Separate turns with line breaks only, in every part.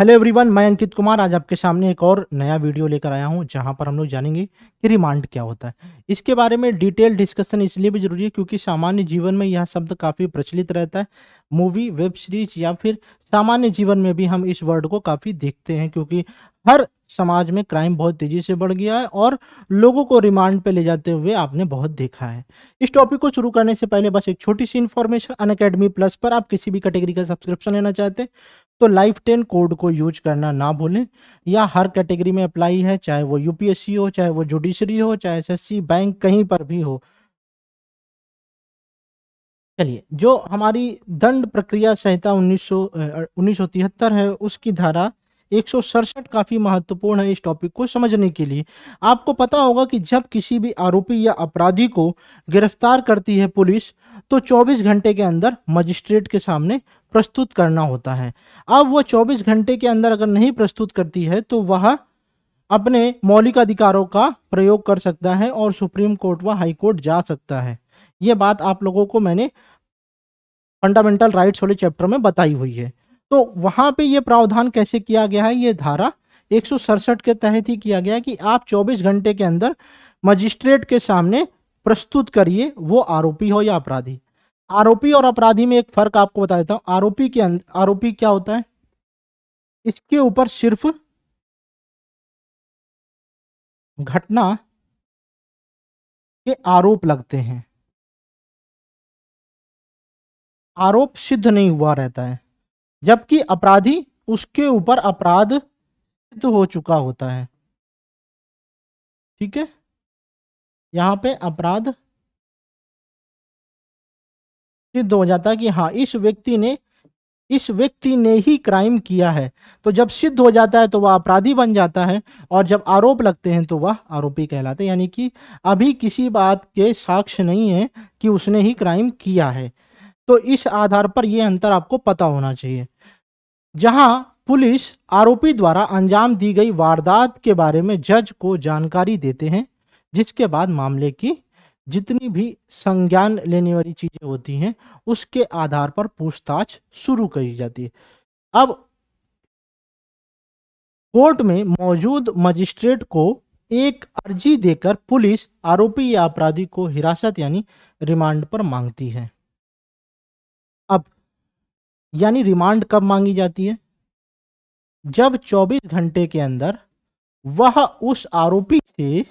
hello everyone मैं अंकित कुमार आज आपके सामने एक और नया वीडियो लेकर आया हूं जहां पर हम लोग जानेंगे कि रिमांड क्या होता है इसके बारे में डिटेल डिस्कशन इसलिए भी जरूरी है क्योंकि सामान्य जीवन में यह शब्द काफ़ी प्रचलित रहता है मूवी वेब सीरीज या फिर सामान्य जीवन में भी हम इस वर्ड को काफ़ी देखते हैं क्योंकि हर समाज में क्राइम बहुत तेजी से बढ़ गया है और लोगों को रिमांड पे ले जाते हुए आपने बहुत देखा है इस टॉपिक को शुरू करने से पहले बस एक छोटी सी इन्फॉर्मेशन अन प्लस पर आप किसी भी कैटेगरी का सब्सक्रिप्शन लेना चाहते हैं तो लाइफ टेन कोड को यूज करना ना भूलें या हर कैटेगरी में अप्लाई है चाहे वो यूपीएससी हो चाहे वो जुडिशरी हो चाहे एसएससी बैंक कहीं पर भी हो चलिए जो हमारी दंड प्रक्रिया संहिता उन्नीस है उसकी धारा एक काफ़ी महत्वपूर्ण है इस टॉपिक को समझने के लिए आपको पता होगा कि जब किसी भी आरोपी या अपराधी को गिरफ्तार करती है पुलिस तो 24 घंटे के अंदर मजिस्ट्रेट के सामने प्रस्तुत करना होता है अब वह 24 घंटे के अंदर अगर नहीं प्रस्तुत करती है तो वह अपने मौलिक अधिकारों का प्रयोग कर सकता है और सुप्रीम कोर्ट व हाई कोर्ट जा सकता है ये बात आप लोगों को मैंने फंडामेंटल राइट्स वाले चैप्टर में बताई हुई है तो वहाँ पे ये प्रावधान कैसे किया गया है ये धारा एक के तहत ही किया गया कि आप 24 घंटे के अंदर मजिस्ट्रेट के सामने प्रस्तुत करिए वो आरोपी हो या अपराधी आरोपी और अपराधी में एक फर्क आपको बता देता हूं आरोपी के आरोपी
क्या होता है इसके ऊपर सिर्फ घटना के आरोप लगते हैं आरोप सिद्ध नहीं हुआ रहता है जबकि अपराधी उसके ऊपर अपराध सिद्ध हो चुका होता है ठीक है यहां पे अपराध
सिद्ध हो जाता है कि हाँ इस व्यक्ति ने इस व्यक्ति ने ही क्राइम किया है तो जब सिद्ध हो जाता है तो वह अपराधी बन जाता है और जब आरोप लगते हैं तो वह आरोपी कहलाते यानी कि अभी किसी बात के साक्ष्य नहीं है कि उसने ही क्राइम किया है तो इस आधार पर यह अंतर आपको पता होना चाहिए जहां पुलिस आरोपी द्वारा अंजाम दी गई वारदात के बारे में जज को जानकारी देते हैं जिसके बाद मामले की जितनी भी संज्ञान लेने वाली चीज़ें होती हैं उसके आधार पर पूछताछ शुरू करी जाती है अब कोर्ट में मौजूद मजिस्ट्रेट को एक अर्जी देकर पुलिस आरोपी या अपराधी को हिरासत यानी रिमांड पर मांगती है अब यानी रिमांड कब मांगी जाती है जब 24 घंटे के अंदर वह
उस आरोपी से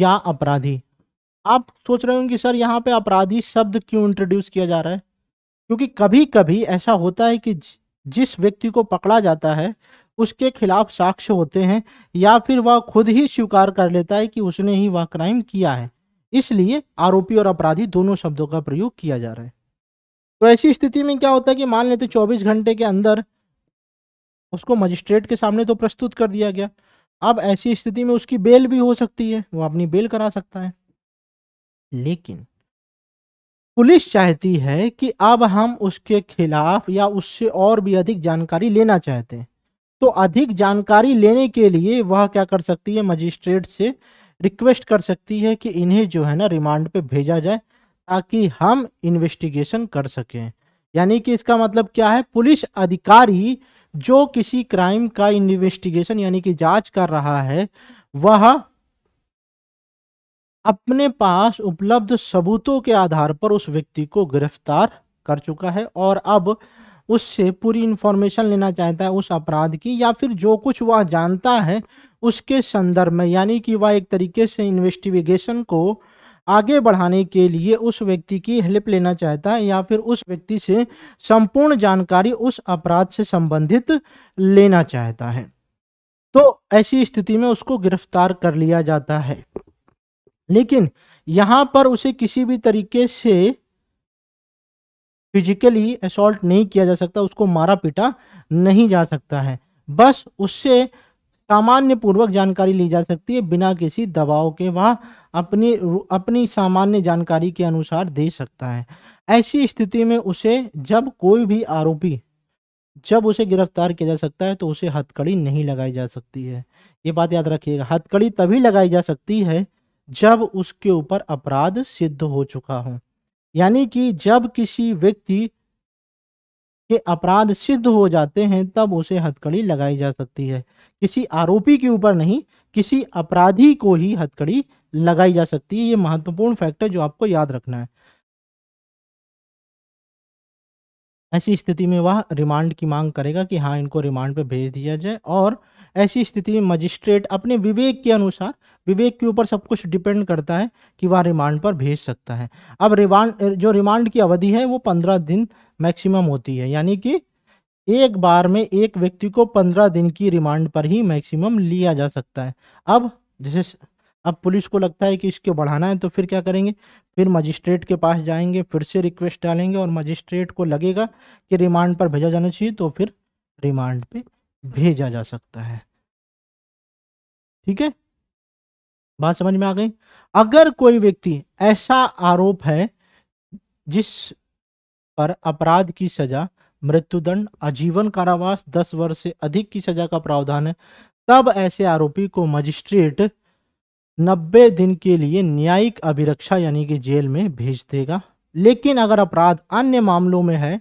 या अपराधी आप सोच रहे होंगे सर यहाँ पे अपराधी शब्द क्यों इंट्रोड्यूस किया जा रहा है क्योंकि कभी कभी ऐसा होता है कि जिस व्यक्ति को पकड़ा जाता है उसके खिलाफ साक्ष्य होते हैं या फिर वह खुद ही स्वीकार कर लेता है कि उसने ही वह क्राइम किया है इसलिए आरोपी और अपराधी दोनों शब्दों का प्रयोग किया जा रहा है तो ऐसी स्थिति में क्या होता है कि मान लेते 24 घंटे के अंदर उसको मजिस्ट्रेट के सामने तो प्रस्तुत कर दिया गया अब ऐसी स्थिति में उसकी बेल भी हो सकती है वो अपनी बेल करा सकता है लेकिन पुलिस चाहती है कि अब हम उसके खिलाफ या उससे और भी अधिक जानकारी लेना चाहते हैं तो अधिक जानकारी लेने के लिए वह क्या कर सकती है मजिस्ट्रेट से रिक्वेस्ट कर सकती है कि इन्हें जो है ना रिमांड पे भेजा जाए ताकि हम इन्वेस्टिगेशन कर सकें यानी कि इसका मतलब क्या है पुलिस अधिकारी जो किसी क्राइम का इन्वेस्टिगेशन यानी कि जांच कर रहा है वह अपने पास उपलब्ध सबूतों के आधार पर उस व्यक्ति को गिरफ्तार कर चुका है और अब उससे पूरी इंफॉर्मेशन लेना चाहता है उस अपराध की या फिर जो कुछ वह जानता है उसके संदर्भ में यानी कि वह एक तरीके से इन्वेस्टिगेशन को आगे बढ़ाने के लिए उस व्यक्ति की हेल्प लेना चाहता है या फिर उस व्यक्ति से संपूर्ण जानकारी उस अपराध से संबंधित लेना चाहता है तो ऐसी स्थिति में उसको गिरफ्तार कर लिया जाता है लेकिन यहां पर उसे किसी भी तरीके से फिजिकली असोल्ट नहीं किया जा सकता उसको मारा पीटा नहीं जा सकता है बस उससे सामान्य पूर्वक जानकारी ली जा सकती है बिना किसी दबाव के वह अपनी अपनी सामान्य जानकारी के अनुसार दे सकता है ऐसी स्थिति में उसे जब कोई भी आरोपी जब उसे गिरफ्तार किया जा सकता है तो उसे हथकड़ी नहीं लगाई जा सकती है ये बात याद रखिएगा हथकड़ी तभी लगाई जा सकती है जब उसके ऊपर अपराध सिद्ध हो चुका हो यानी कि जब किसी व्यक्ति के अपराध सिद्ध हो जाते हैं तब उसे हथकड़ी लगाई जा सकती है किसी आरोपी के ऊपर नहीं किसी अपराधी को ही हथकड़ी लगाई जा सकती है ये महत्वपूर्ण फैक्टर जो आपको याद रखना है ऐसी स्थिति में वह रिमांड की मांग करेगा कि हाँ इनको रिमांड पर भेज दिया जाए और ऐसी स्थिति में मजिस्ट्रेट अपने विवेक के अनुसार विवेक के ऊपर सब कुछ डिपेंड करता है कि वह रिमांड पर भेज सकता है अब रिमांड जो रिमांड की अवधि है वो पंद्रह दिन मैक्सिमम होती है यानी कि एक बार में एक व्यक्ति को पंद्रह दिन की रिमांड पर ही मैक्सिमम लिया जा सकता है अब जैसे अब पुलिस को लगता है कि इसके बढ़ाना है तो फिर क्या करेंगे फिर मजिस्ट्रेट के पास जाएंगे फिर से रिक्वेस्ट डालेंगे और मजिस्ट्रेट को लगेगा कि रिमांड पर भेजा जाना चाहिए तो फिर रिमांड पे भेजा जा सकता है ठीक है बात समझ में आ गई अगर कोई व्यक्ति ऐसा आरोप है जिस पर अपराध की सजा मृत्युदंड आजीवन कारावास दस वर्ष से अधिक की सजा का प्रावधान है तब ऐसे आरोपी को मजिस्ट्रेट नब्बे दिन के लिए न्यायिक अभिरक्षा यानी कि जेल में भेज देगा लेकिन अगर अपराध अन्य मामलों में है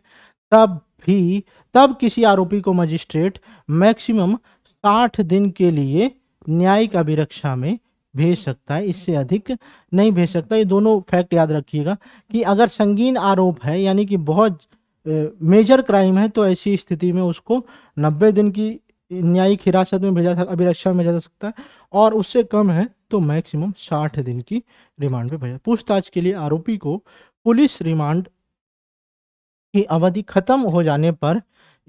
तब भी तब किसी आरोपी को मजिस्ट्रेट मैक्सिमम साठ दिन के लिए न्यायिक अभिरक्षा में भेज सकता है इससे अधिक नहीं भेज सकता ये दोनों फैक्ट याद रखिएगा कि अगर संगीन आरोप है यानी कि बहुत मेजर क्राइम है तो ऐसी स्थिति में उसको नब्बे दिन की न्यायिक हिरासत में भेजा अभिरक्षा में भेजा जा सकता है और उससे कम है तो मैक्सिमम साठ दिन की रिमांड पे भेजा पूछताछ के लिए आरोपी को पुलिस रिमांड की अवधि खत्म हो जाने पर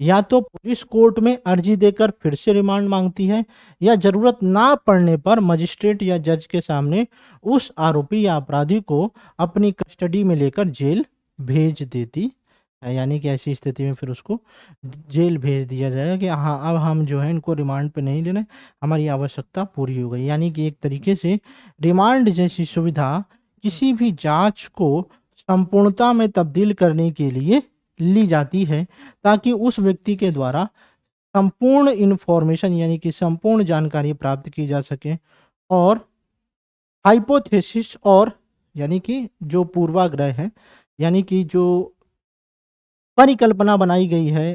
या तो पुलिस कोर्ट में अर्जी देकर फिर से रिमांड मांगती है या जरूरत ना पड़ने पर मजिस्ट्रेट या जज के सामने उस आरोपी या अपराधी को अपनी कस्टडी में लेकर जेल भेज देती है यानी कि ऐसी स्थिति में फिर उसको जेल भेज दिया जाएगा कि हाँ अब हम जो है इनको रिमांड पर नहीं लेना हमारी आवश्यकता पूरी हो गई यानी कि एक तरीके से रिमांड जैसी सुविधा किसी भी जांच को संपूर्णता में तब्दील करने के लिए ली जाती है ताकि उस व्यक्ति के द्वारा संपूर्ण इन्फॉर्मेशन यानी कि संपूर्ण जानकारी प्राप्त की जा सके और हाइपोथेसिस और यानी कि जो पूर्वाग्रह है यानी कि जो परिकल्पना बनाई गई है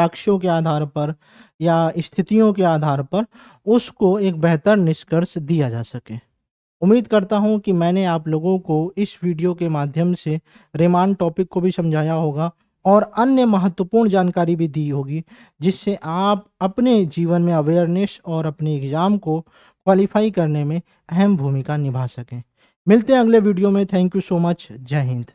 साक्ष्यों के आधार पर या स्थितियों के आधार पर उसको एक बेहतर निष्कर्ष दिया जा सके उम्मीद करता हूं कि मैंने आप लोगों को इस वीडियो के माध्यम से रिमांड टॉपिक को भी समझाया होगा और अन्य महत्वपूर्ण जानकारी भी दी होगी जिससे आप अपने जीवन में अवेयरनेस और अपने एग्ज़ाम को क्वालिफाई करने में अहम भूमिका निभा सकें मिलते हैं अगले वीडियो में थैंक यू सो मच जय हिंद